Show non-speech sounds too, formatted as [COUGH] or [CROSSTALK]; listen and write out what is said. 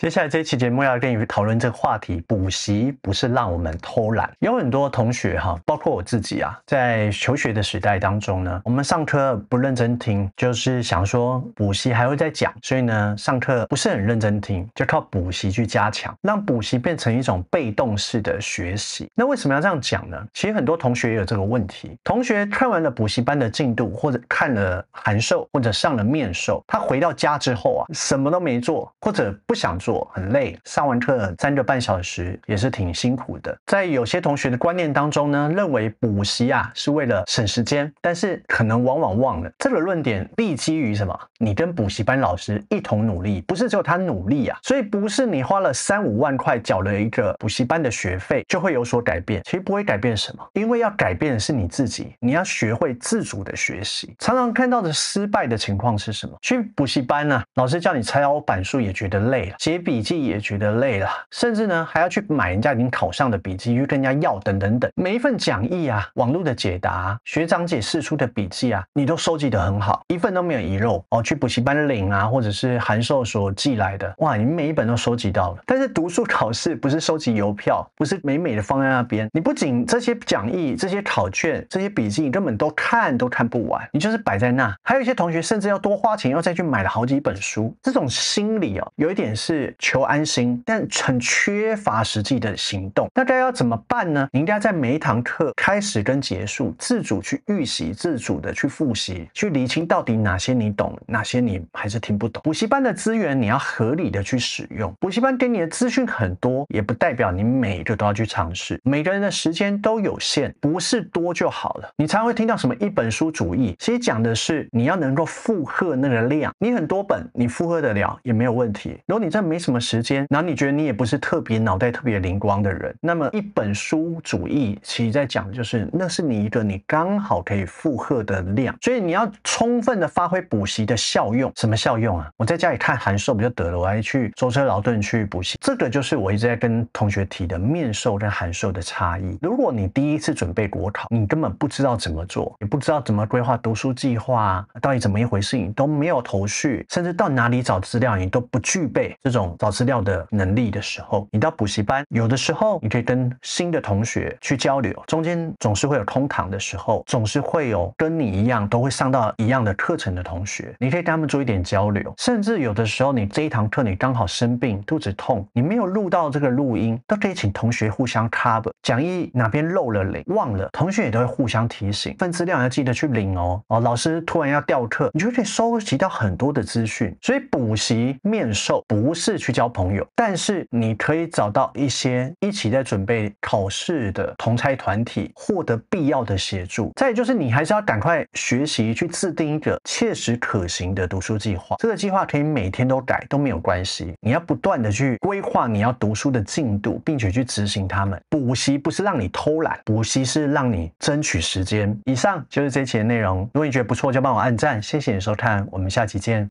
接下来这期节目要跟你讨论这个话题：补习不是让我们偷懒。有很多同学哈，包括我自己啊，在求学的时代当中呢，我们上课不认真听，就是想说补习还会再讲，所以呢，上课不是很认真听，就靠补习去加强，让补习变成一种被动式的学习。那为什么要这样讲呢？其实很多同学也有这个问题。同学看完了补习班的进度，或者看了函授，或者上了面授，他回到家之后啊，什么都没做，或者不想做。很累，上完课三个半小时也是挺辛苦的。在有些同学的观念当中呢，认为补习啊是为了省时间，但是可能往往忘了这个论点立基于什么？你跟补习班老师一同努力，不是只有他努力啊，所以不是你花了三五万块缴了一个补习班的学费就会有所改变，其实不会改变什么，因为要改变的是你自己，你要学会自主的学习。常常看到的失败的情况是什么？去补习班呢，老师叫你抄板书也觉得累了，其实。笔记也觉得累了，甚至呢还要去买人家已经考上的笔记去跟人家要，等等等。每一份讲义啊、网络的解答、学长解释出的笔记啊，你都收集得很好，一份都没有遗漏哦。去补习班领啊，或者是函授所寄来的，哇，你每一本都收集到了。但是读书考试 [LAUGHS] 不是收集邮票，不是美美的放在那边。你不仅这些讲义、这些考卷、这些笔记，你根本都看都看不完，你就是摆在那。还有一些同学甚至要多花钱，又再去买了好几本书。这种心理哦，有一点是。求安心，但很缺乏实际的行动。那该要怎么办呢？你应该在每一堂课开始跟结束，自主去预习，自主的去复习，去理清到底哪些你懂，哪些你还是听不懂。补习班的资源你要合理的去使用。补习班给你的资讯很多，也不代表你每个都要去尝试。每个人的时间都有限，不是多就好了。你常会听到什么“一本书主义”，其实讲的是你要能够负荷那个量。你很多本，你负荷得了也没有问题。如果你在没什么时间？然后你觉得你也不是特别脑袋特别灵光的人。那么一本书主义其实在讲，就是那是你一个你刚好可以负荷的量。所以你要充分的发挥补习的效用。什么效用啊？我在家里看函授不就得了？我还去舟车劳顿去补习。这个就是我一直在跟同学提的面授跟函授的差异。如果你第一次准备国考，你根本不知道怎么做，也不知道怎么规划读书计划，到底怎么一回事，你都没有头绪，甚至到哪里找资料，你都不具备这种。找资料的能力的时候，你到补习班，有的时候你可以跟新的同学去交流，中间总是会有空堂的时候，总是会有跟你一样都会上到一样的课程的同学，你可以跟他们做一点交流。甚至有的时候，你这一堂课你刚好生病肚子痛，你没有录到这个录音，都可以请同学互相 cover 讲义哪边漏了领忘了，同学也都会互相提醒，份资料要记得去领哦。哦，老师突然要调课，你就可以收集到很多的资讯。所以补习面授不是。是去交朋友，但是你可以找到一些一起在准备考试的同差团体，获得必要的协助。再就是你还是要赶快学习，去制定一个切实可行的读书计划。这个计划可以每天都改都没有关系，你要不断的去规划你要读书的进度，并且去执行它们。补习不是让你偷懒，补习是让你争取时间。以上就是这期的内容，如果你觉得不错，就帮我按赞，谢谢你收看，我们下期见。